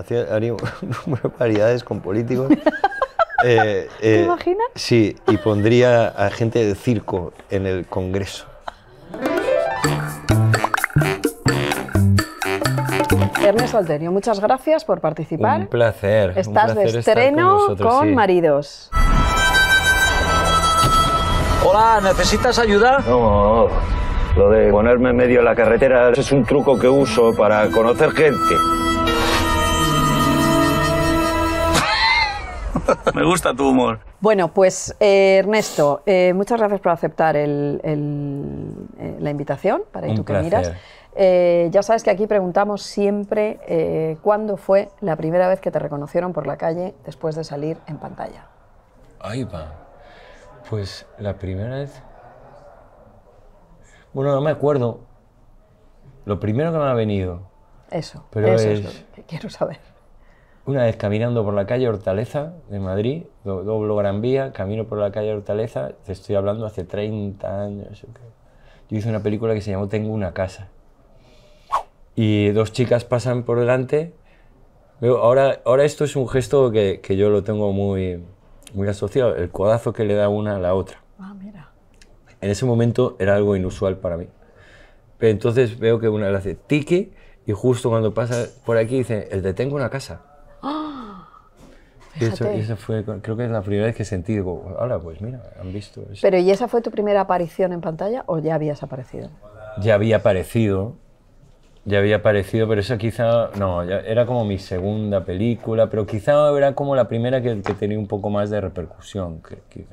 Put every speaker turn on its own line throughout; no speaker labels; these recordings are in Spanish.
hacía, de paridades con políticos. Eh, ¿Te eh, imaginas? Sí, y pondría a gente de circo en el Congreso.
Ernesto Alterio, muchas gracias por participar. Un
placer. Estás de estreno con,
maridos.
Hola, ¿necesitas ayuda? No, lo de ponerme en medio de la carretera es un truco que uso para conocer gente. Me gusta tu humor.
Bueno, pues eh, Ernesto, eh, muchas gracias por aceptar eh, la invitación para tú que miras. ya sabes que aquí preguntamos siempre cuándo fue la primera vez que te reconocieron por la calle después de salir en pantalla.
Ahí va. Pues la primera vez. Bueno, no me acuerdo. Lo primero que me ha venido.
Eso. Pero es, que quiero saber.
Una vez caminando por la calle Hortaleza de Madrid, doblo Gran Vía, camino por la calle Hortaleza, te estoy hablando hace 30 años. Yo hice una película que se llamó Tengo una casa. Y dos chicas pasan por delante. Ahora, ahora esto es un gesto que, que yo lo tengo muy, muy asociado, el codazo que le da una a la otra. Ah, mira. En ese momento era algo inusual para mí. Pero entonces veo que una le hace tiki y justo cuando pasa por aquí dice, el de tengo una casa fue, creo que es la primera vez que he sentido, hola, pues mira, han visto eso.
Pero ¿y esa fue tu primera aparición en pantalla o ya habías aparecido?
Ya había aparecido, ya había aparecido, pero eso quizá, no, era como mi segunda película, pero quizá era como la primera que, que tenía un poco más de repercusión, que,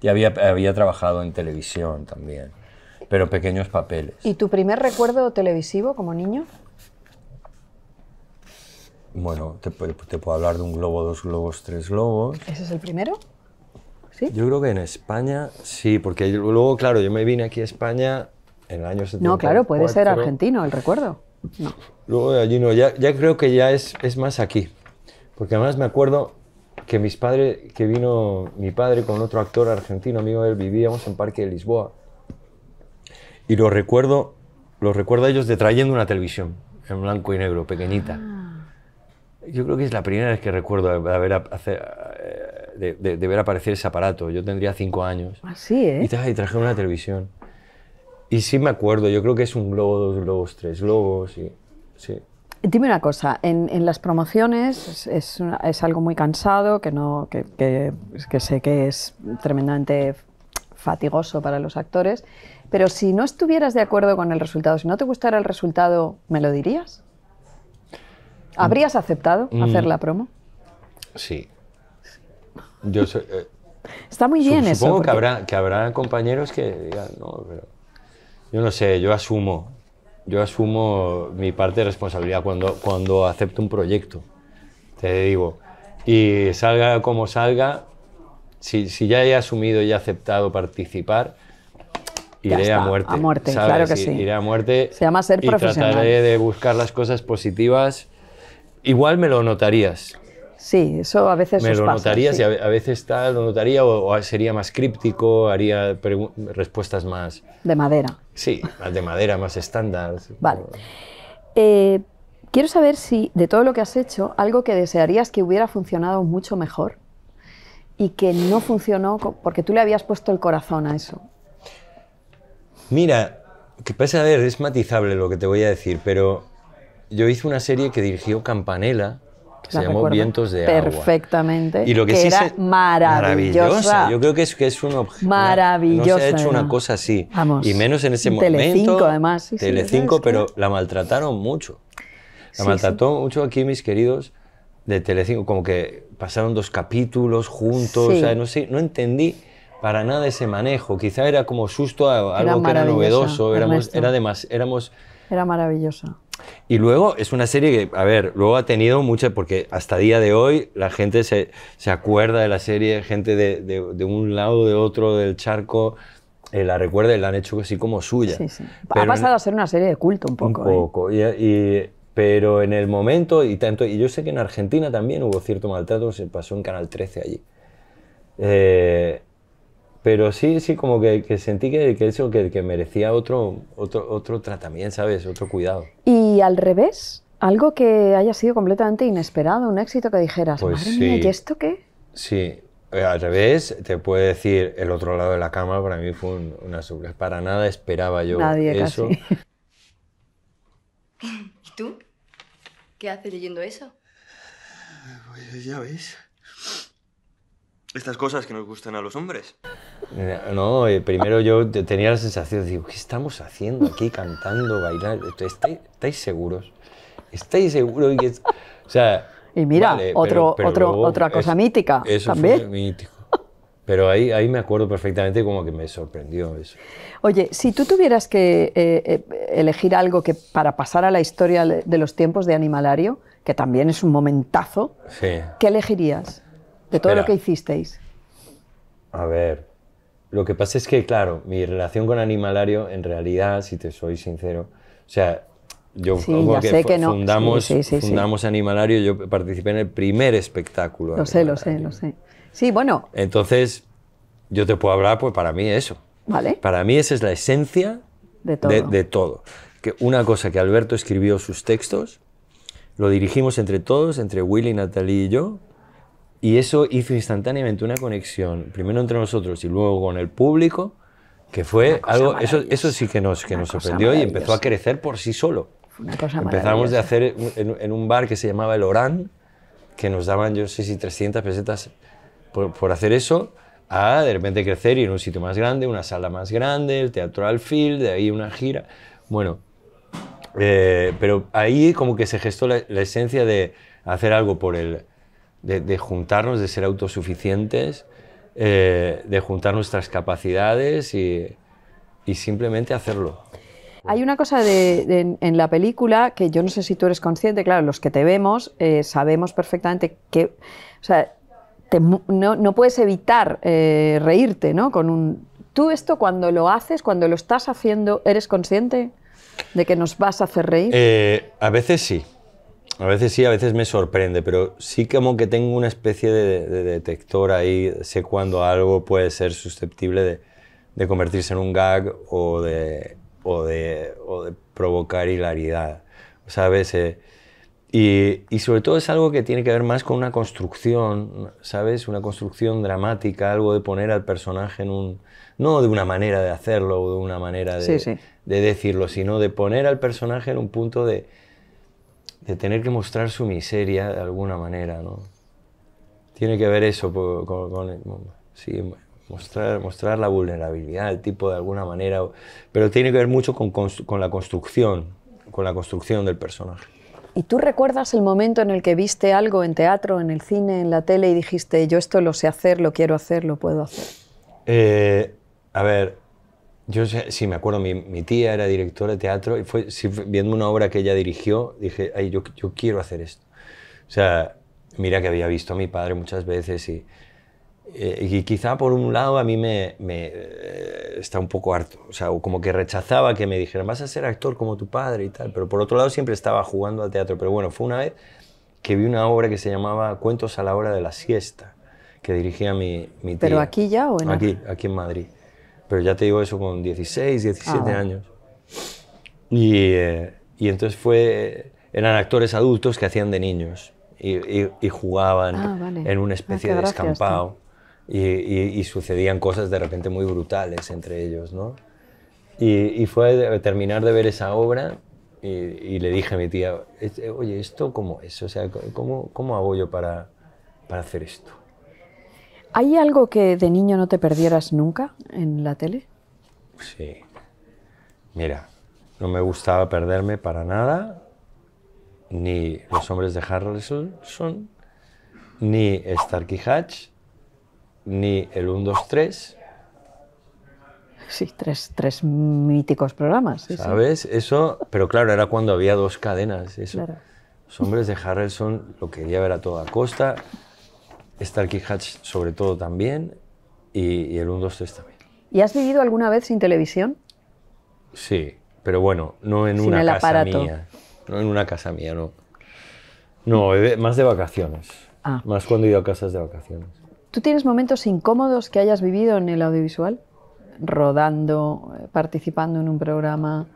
Ya había, había trabajado en televisión también, pero pequeños papeles.
¿Y tu primer recuerdo televisivo como niño?
Bueno, te, puedo hablar de un globo, dos globos, tres globos.
¿Ese es el primero?
¿Sí? Yo creo que en España sí, porque luego, claro, yo me vine aquí a España en el año 70. No, claro, puede ser
argentino el recuerdo. No.
Luego de allí no, ya, creo que ya es, más aquí. Porque además me acuerdo que mis padres, que vino mi padre con otro actor argentino, amigo de él, vivíamos en Parque de Lisboa. Y lo recuerdo, los recuerdo a ellos de una televisión en blanco y negro, pequeñita. Ah. Yo creo que es la primera vez que recuerdo haber eh, de, ver aparecer ese aparato. Yo tendría cinco años.
Así, ah, ¿eh?
Y, traje una televisión. Y sí me acuerdo, yo creo que es un globo, dos globos, tres globos. Y, sí.
Dime una cosa, en, las promociones es, algo muy cansado, que, no, que, que sé que es tremendamente fatigoso para los actores, pero si no estuvieras de acuerdo con el resultado, si no te gustara el resultado, ¿me lo dirías? ¿Habrías aceptado mm. hacer la promo?
Sí. Yo eh,
Está muy bien eso. Supongo que,
habrá, que habrá compañeros que digan, no, pero yo no sé, yo asumo, yo asumo mi parte de responsabilidad cuando, cuando acepto un proyecto, te digo, y salga como salga, si, si ya he asumido y he aceptado participar,
iré a muerte. A muerte, claro que sí. Iré
a muerte. Se llama ser y Trataré de buscar las cosas positivas igual me lo notarías.
Sí, eso a veces me lo notarías y a,
veces tal, lo notaría o, sería más críptico, haría respuestas más... De madera. Sí, de madera, más estándar.
Vale. Eh, quiero saber si de todo lo que has hecho, algo que desearías que hubiera funcionado mucho mejor y que no funcionó porque tú le habías puesto el corazón a eso.
Mira, que pasa a ver, es matizable lo que te voy a decir, pero yo hice una serie que dirigió Campanella,
que se llamó Vientos de Agua. Perfectamente. Y lo que, era maravillosa.
Yo creo que es, que es un objeto. Maravillosa. No se ha hecho una cosa así. Y menos en ese momento. Telecinco,
además. Sí, Telecinco, pero
la maltrataron mucho. La maltrató mucho aquí, mis queridos, de Telecinco. Como que pasaron dos capítulos juntos. O sea, no sé, no entendí para nada ese manejo. Quizá era como susto a algo que era novedoso. era, demas, éramos,
era maravillosa
y luego es una serie que, a ver, luego ha tenido mucha, porque hasta día de hoy la gente se, se acuerda de la serie, gente de, de, de, un lado, de otro, del charco, eh, la recuerda y la han hecho así como suya.
ha pasado a ser una serie de culto un poco. Un ¿eh?
poco. Y, pero en el momento, y tanto, y yo sé que en Argentina también hubo cierto maltrato, se pasó en Canal 13 allí. Eh, pero sí, sí, como que, sentí que, eso, que, merecía otro, otro, otro tratamiento, ¿sabes? Otro cuidado.
Y al revés, algo que haya sido completamente inesperado, un éxito que dijeras, pues sí. ¿y esto qué?
Sí, eh, al revés, te puedo decir, el otro lado de la cama para mí fue una sorpresa. Para nada esperaba yo Nadie eso. Casi.
¿Y tú? ¿Qué haces leyendo eso?
Pues ya ves estas cosas que nos gustan a los hombres. No, eh, primero yo tenía la sensación, digo, ¿qué estamos haciendo aquí cantando, bailando? ¿Estáis, seguros? ¿Estáis seguros? O sea... Y mira, otro, otro, otra cosa mítica eso también. mítico. Pero ahí, ahí me acuerdo perfectamente como que me sorprendió eso.
Oye, si tú tuvieras que eh, eh, elegir algo que para pasar a la historia de los tiempos de Animalario, que también es un momentazo, ¿qué elegirías? de todo lo que hicisteis?
A ver, lo que pasa es que, claro, mi relación con Animalario, en realidad, si te soy sincero, o sea, yo sí, que, fundamos, fundamos Animalario, yo participé en el primer espectáculo. Lo sé, lo
sé, lo sé. Sí, bueno.
Entonces, yo te puedo hablar, pues para mí eso. Vale. Para mí esa es la esencia de todo. todo. Que una cosa que Alberto escribió sus textos, lo dirigimos entre todos, entre Willy, Natalie y yo, y eso hizo instantáneamente una conexión, primero entre nosotros y luego con el público, que fue algo, eso, eso sí que nos, que nos sorprendió y empezó a crecer por sí solo.
Empezamos de
hacer en, un bar que se llamaba El Orán, que nos daban, yo sé si 300 pesetas por, hacer eso, a de repente crecer y en un sitio más grande, una sala más grande, el Teatro Alfil, de ahí una gira. Bueno, eh, pero ahí como que se gestó la esencia de hacer algo por el de, juntarnos, de ser autosuficientes, eh, de juntar nuestras capacidades y, simplemente hacerlo.
Hay una cosa en la película que yo no sé si tú eres consciente, claro, los que te vemos eh, sabemos perfectamente que, o sea, no, puedes evitar eh, reírte, ¿no? Con un, ¿Tú esto cuando lo haces, cuando lo estás haciendo, eres consciente de que nos vas a hacer
reír? a veces sí, a veces sí, a veces me sorprende, pero sí como que tengo una especie de, detector ahí, sé cuando algo puede ser susceptible de, convertirse en un gag o de, de, provocar hilaridad, ¿sabes? Eh, y, sobre todo es algo que tiene que ver más con una construcción, ¿sabes? Una construcción dramática, algo de poner al personaje en un... No de una manera de hacerlo o de una manera de decirlo, sino de poner al personaje en un punto de de tener que mostrar su miseria de alguna manera, ¿no? Tiene que ver eso con, sí, mostrar, mostrar la vulnerabilidad del tipo de alguna manera, pero tiene que ver mucho con, la construcción, con la construcción del personaje.
¿Y tú recuerdas el momento en el que viste algo en teatro, en el cine, en la tele y dijiste, yo esto lo sé hacer, lo quiero hacer, lo puedo hacer?
Eh, a ver, yo sí, me acuerdo, mi, tía era directora de teatro y fue viendo una obra que ella dirigió, dije, ay, yo, yo quiero hacer esto. O sea, mira que había visto a mi padre muchas veces y, eh, y quizá por un lado a mí me, me eh, está un poco harto, o sea, como que rechazaba que me dijeran, vas a ser actor como tu padre y tal, pero por otro lado siempre estaba jugando al teatro, pero bueno, fue una vez que vi una obra que se llamaba Cuentos a la hora de la siesta, que dirigía mi, mi tía. ¿Pero aquí
ya o en Aquí,
aquí en Madrid. Pero ya te digo eso con 16, 17 ah. años. Eh, y, entonces fue, eran actores adultos que hacían de niños y, jugaban ah, en una ah, especie de escampado. Y, sucedían cosas de repente muy brutales entre ellos, ¿no? Y, fue terminar de ver esa obra y, le dije a mi tía, este, oye, ¿esto cómo es? O sea, ¿cómo, cómo hago yo para, para hacer esto?
¿Hay algo que de niño no te perdieras nunca en la tele?
Sí. Mira, no me gustaba perderme para nada ni Los hombres de Harrelson, ni Starkey Hatch, ni el 1, 2,
3. Sí, tres, tres míticos programas. ¿Sabes?
Eso, pero claro, era cuando había dos cadenas. Los hombres de Harrelson lo quería ver a toda costa. Starkey Hatch sobre todo también y, el 1, 2, 3 también.
¿Y has vivido alguna vez sin televisión?
Sí, pero bueno, no en una casa aparato. mía. No en una casa mía, no. No, más de vacaciones. Ah. Más cuando he ido a casas de vacaciones.
¿Tú tienes momentos incómodos que hayas vivido en el audiovisual? Rodando, eh, participando en un programa.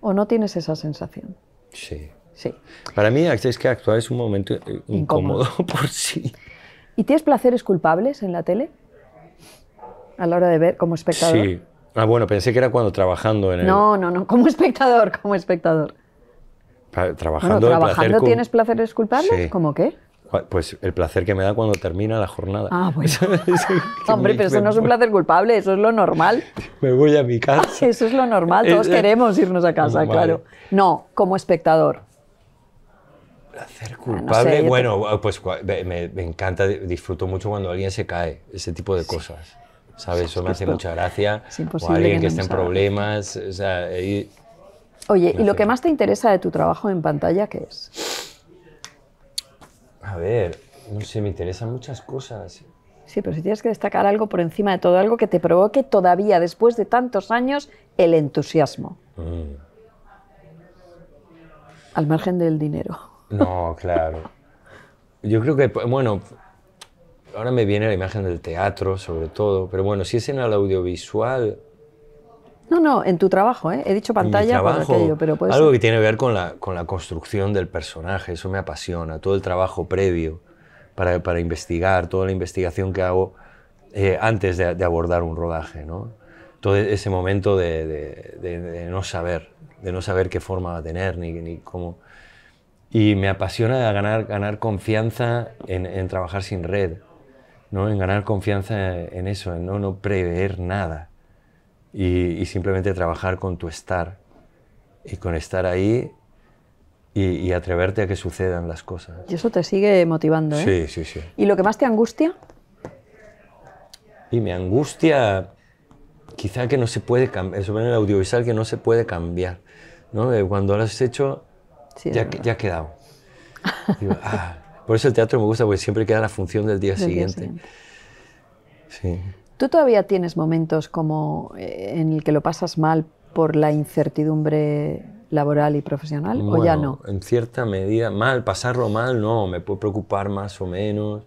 ¿O no tienes esa sensación? Sí. Sí.
Para mí, es que actuar es un momento eh, incómodo. por sí.
¿Y tienes placeres culpables en la tele? A la hora de ver como espectador.
Sí. Ah, bueno, pensé que era cuando trabajando en el...
No, no, no, como espectador, como espectador.
trabajando, trabajando tienes placeres culpables, ¿cómo qué? Pues el placer que me da cuando termina la jornada. Ah,
pues Hombre, pero eso no es un placer culpable, eso es lo normal.
Me voy a mi casa.
eso es lo normal, todos queremos irnos a casa, claro. No, como espectador.
¿Hacer ah, culpable. bueno, ah, pues me, encanta, disfruto mucho cuando alguien se cae, ese tipo de cosas. ¿Sabes? Eso me hace mucha gracia. o alguien que, está esté en problemas. O sea,
Oye, ¿y lo que más te interesa de tu trabajo en pantalla qué es?
A ver, no sé, me interesan muchas cosas.
Sí, pero si tienes que destacar algo por encima de todo, algo que te provoque todavía, después de tantos años, el entusiasmo. Mm. Al margen del dinero. No, claro.
Yo creo que, bueno, ahora me viene la imagen del teatro, sobre todo, pero bueno, si es en el audiovisual.
No, no, en tu trabajo, ¿eh? He dicho pantalla para aquello, pero pues Algo que
tiene que ver con la, con la construcción del personaje, eso me apasiona, todo el trabajo previo para, investigar, toda la investigación que hago eh, antes de, abordar un rodaje, ¿no? Todo ese momento de, de, no saber, de no saber qué forma va a tener, ni, ni cómo. Y me apasiona ganar, ganar confianza en, trabajar sin red, ¿no? en ganar confianza en eso, en no, no prever nada y, simplemente trabajar con tu estar y con estar ahí y, atreverte a que sucedan las cosas.
Y eso te sigue motivando, ¿eh? Sí,
sí, sí. ¿Y lo
que más te angustia?
Y me angustia quizá que no se puede cambiar, Eso viene el audiovisual que no se puede cambiar. ¿no? Eh, cuando lo has hecho ya, ya ha quedado. Ah, por eso el teatro me gusta, porque siempre queda la función del día, siguiente.
¿Tú todavía tienes momentos como eh, en el que lo pasas mal por la incertidumbre laboral y profesional o ya no?
En cierta medida, mal, pasarlo mal, no, me puede preocupar más o menos.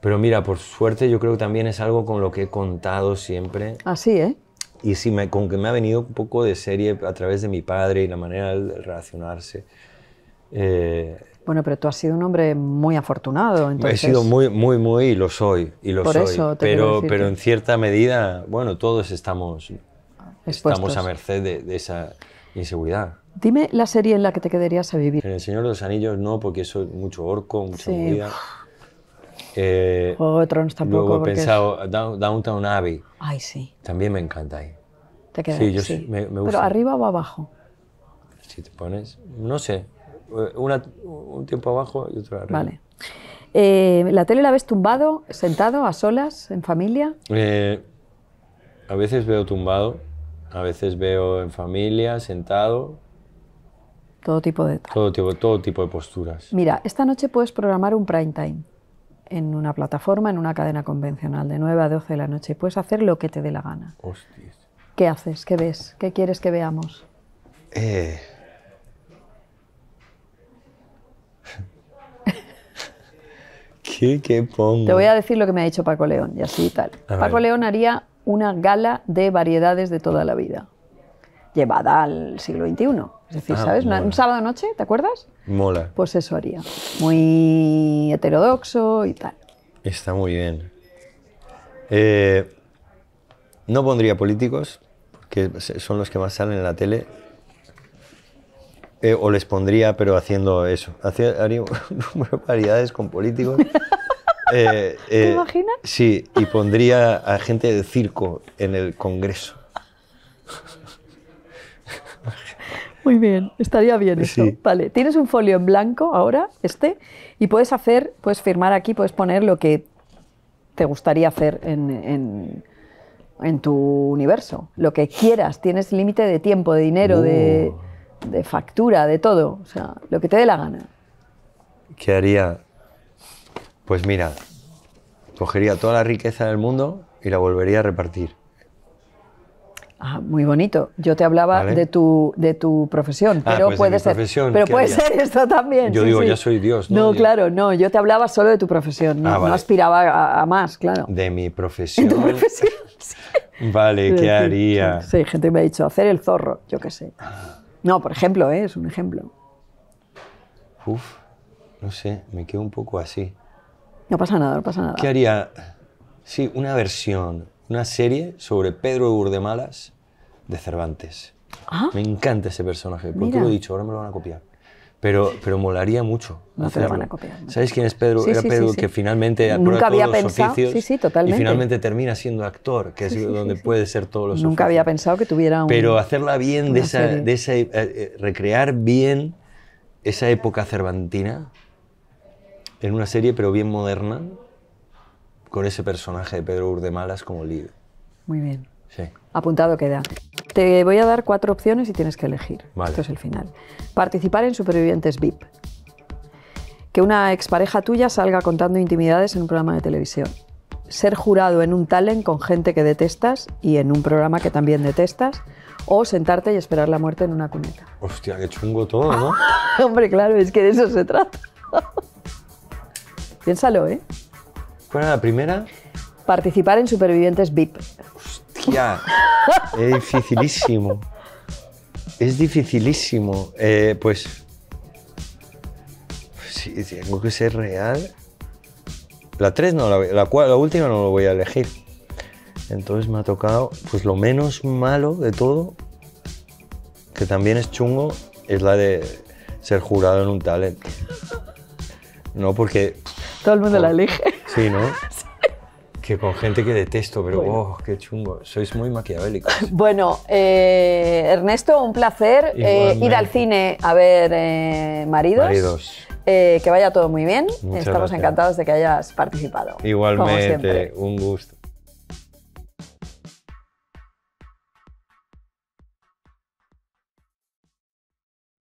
Pero mira, por suerte yo creo que también es algo con lo que he contado siempre. Así, ¿eh? Y si me, con que me ha venido un poco de serie a través de mi padre y la manera de relacionarse. Eh,
bueno, pero tú has sido un hombre muy afortunado. He sido muy,
muy, muy, y lo soy. Y lo soy. pero, pero en cierta medida, bueno, todos estamos, estamos a merced de, esa inseguridad.
Dime la serie en la que te quedarías a vivir. En El Señor de
los Anillos no, porque eso es mucho orco, mucha sí. Eh, Juego
de Tronos tampoco. Luego he pensado,
Downtown Abbey. Ay, sí. También me encanta ahí.
Te queda sí, sí. Me, gusta. ¿Pero arriba o abajo?
Si te pones, no sé, eh, un tiempo abajo y otro arriba. Vale.
Eh, ¿La tele la ves tumbado, sentado, a solas, en familia?
Eh, a veces veo tumbado, a veces veo en familia, sentado. Todo tipo de... Todo todo tipo de posturas.
Mira, esta noche puedes programar un prime time en una plataforma, en una cadena convencional, de 9 a 12 de la noche, puedes hacer lo que te dé la gana. ¿Qué haces? ¿Qué ves? ¿Qué quieres que veamos?
Eh. ¿Qué, pongo? Te voy
a decir lo que me ha dicho Paco León y así y tal. Paco León haría una gala de variedades de toda la vida, llevada al siglo XXI. Es decir, ah, ¿sabes? un sábado noche, ¿te acuerdas? Mola. Pues eso haría. Muy heterodoxo y tal.
Está muy bien. Eh, no pondría políticos, que son los que más salen en la tele. Eh, o les pondría, pero haciendo eso. Hacía, de variedades con políticos. Eh, ¿Te imaginas? Sí, y pondría a gente de circo en el Congreso.
Muy bien, estaría bien eso. Vale, tienes un folio en blanco ahora, este, y puedes hacer, puedes firmar aquí, puedes poner lo que te gustaría hacer en, tu universo, lo que quieras. Tienes límite de tiempo, de dinero, de, oh. de factura, de todo, o sea, lo que te dé la gana.
¿Qué haría? Pues mira, cogería toda la riqueza del mundo y la volvería a repartir.
Ah, muy bonito. Yo te hablaba de, tu, de tu profesión, ah, pero pues puede ser. Pero puede ser esto también. Yo digo, soy Dios. No, claro, no. Yo te hablaba solo de tu profesión. No, ah, aspiraba a, más, claro.
De mi profesión. ¿De
tu profesión? sí.
Vale, ¿qué haría?
Sí, gente me ha dicho, hacer el zorro, yo qué sé. No, por ejemplo, ¿eh? es un ejemplo.
Uf, no sé, me quedo un poco así.
No pasa nada, no pasa nada. ¿Qué
haría? Sí, una versión una serie sobre Pedro de de Cervantes. Ah. Me encanta ese personaje, porque lo he dicho, ahora me lo van a copiar. Pero, pero molaría mucho. No lo van a copiar. ¿Sabéis quién es Pedro? Era Pedro que finalmente Nunca todos había los Oficios Y finalmente termina siendo actor, que es donde puede ser todos los Nunca
había pensado que tuviera un. Pero
hacerla bien, de esa, de eh, eh, recrear bien esa época cervantina en una serie, pero bien moderna con ese personaje de Pedro Urdemalas como
líder. Muy bien. Sí. Apuntado queda. Te voy a dar cuatro opciones y tienes que elegir. Vale. Esto es el final. Participar en Supervivientes VIP. Que una expareja tuya salga contando intimidades en un programa de televisión. Ser jurado en un talent con gente que detestas y en un programa que también detestas. O sentarte y esperar la muerte en una cuneta.
Hostia, qué chungo todo, ¿no?
Hombre, claro, es que de eso se trata. Piénsalo, ¿eh?
¿Cuál era la primera?
Participar en Supervivientes VIP.
Hostia, es dificilísimo. Es dificilísimo. Eh, pues, si tengo que ser real. La tres, no, la, la, última no lo voy a elegir. Entonces me ha tocado, pues lo menos malo de todo, que también es chungo, es la de ser jurado en un talent. No, porque...
Todo el mundo la elige.
Sí, ¿no? Que con gente que detesto, pero oh, qué chungo. Sois muy maquiavélicos.
Bueno, eh, Ernesto, un placer eh, ir al cine a ver eh, maridos. que vaya todo muy bien. Estamos encantados de que hayas participado. Igualmente,
un gusto.